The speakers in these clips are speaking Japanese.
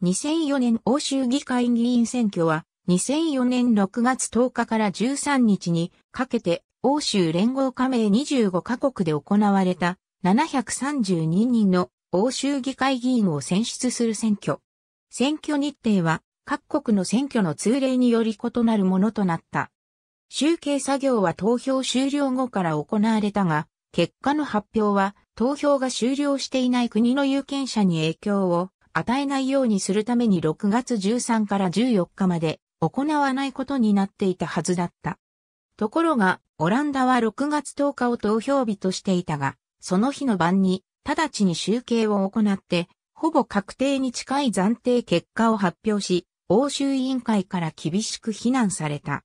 2004年欧州議会議員選挙は、2004年6月10日から13日にかけて、欧州連合加盟25カ国で行われた732人の欧州議会議員を選出する選挙。選挙日程は各国の選挙の通例により異なるものとなった。集計作業は投票終了後から行われたが、結果の発表は投票が終了していない国の有権者に影響を与えないようにするために6月13から14日まで行わないことになっていたはずだった。ところが、オランダは6月10日を投票日としていたが、その日の晩に、直ちに集計を行って、ほぼ確定に近い暫定結果を発表し、欧州委員会から厳しく非難された。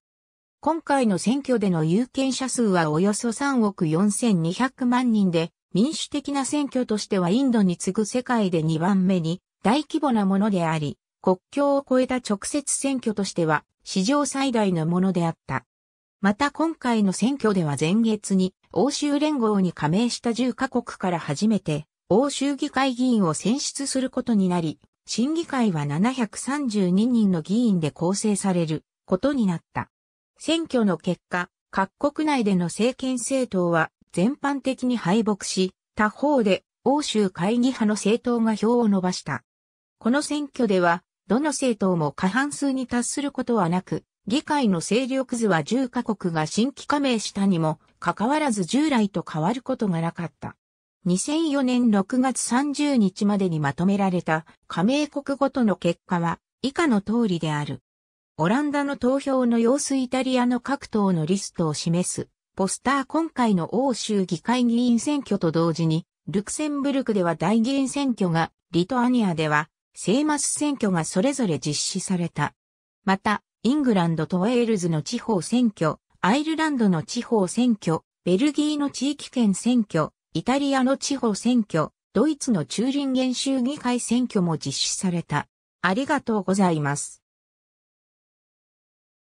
今回の選挙での有権者数はおよそ3億4200万人で、民主的な選挙としてはインドに次ぐ世界で2番目に大規模なものであり、国境を越えた直接選挙としては史上最大のものであった。また今回の選挙では前月に欧州連合に加盟した10カ国から初めて欧州議会議員を選出することになり、審議会は732人の議員で構成されることになった。選挙の結果、各国内での政権政党は全般的に敗北し、他方で欧州会議派の政党が票を伸ばした。この選挙では、どの政党も過半数に達することはなく、議会の勢力図は10カ国が新規加盟したにも、かかわらず従来と変わることがなかった。2004年6月30日までにまとめられた加盟国ごとの結果は以下の通りである。オランダの投票の様子イタリアの各党のリストを示すポスター今回の欧州議会議員選挙と同時にルクセンブルクでは大議員選挙がリトアニアでは聖マス選挙がそれぞれ実施された。また、イングランドとウェールズの地方選挙、アイルランドの地方選挙、ベルギーの地域圏選挙、イタリアの地方選挙、ドイツのチューリン州議会選挙も実施された。ありがとうございます。